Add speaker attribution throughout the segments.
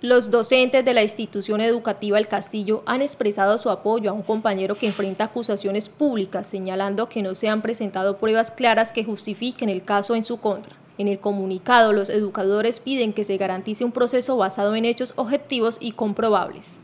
Speaker 1: Los docentes de la institución educativa El Castillo han expresado su apoyo a un compañero que enfrenta acusaciones públicas, señalando que no se han presentado pruebas claras que justifiquen el caso en su contra. En el comunicado, los educadores piden que se garantice un proceso basado en hechos objetivos y comprobables.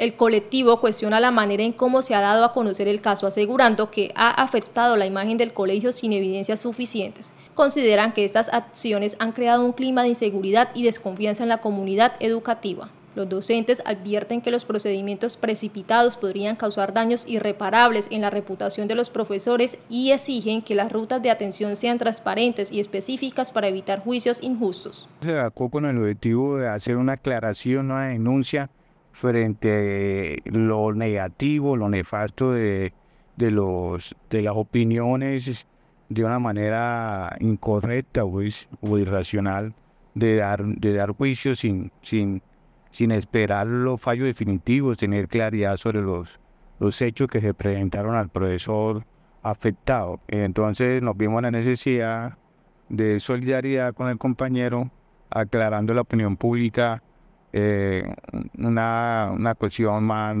Speaker 1: El colectivo cuestiona la manera en cómo se ha dado a conocer el caso, asegurando que ha afectado la imagen del colegio sin evidencias suficientes. Consideran que estas acciones han creado un clima de inseguridad y desconfianza en la comunidad educativa. Los docentes advierten que los procedimientos precipitados podrían causar daños irreparables en la reputación de los profesores y exigen que las rutas de atención sean transparentes y específicas para evitar juicios injustos.
Speaker 2: Se con el objetivo de hacer una aclaración, una denuncia frente eh, lo negativo, lo nefasto de, los, de las opiniones de una manera incorrecta o, irracional de dar, de dar juicio sin, sin, sin esperar los fallos definitivos, tener claridad sobre los, los hechos que se presentaron al profesor afectado. Entonces nos vimos la necesidad de solidaridad con el compañero, aclarando la opinión pública eh, una, una, cuestión más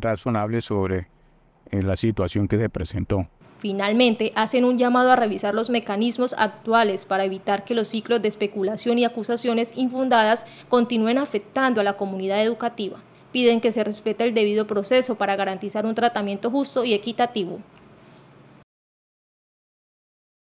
Speaker 2: razonable sobre eh, la situación que se presentó.
Speaker 1: Finalmente, hacen un llamado a revisar los mecanismos actuales para evitar que los ciclos de especulación y acusaciones infundadas continúen afectando a la comunidad educativa. Piden que se respete el debido proceso para garantizar un tratamiento justo y equitativo.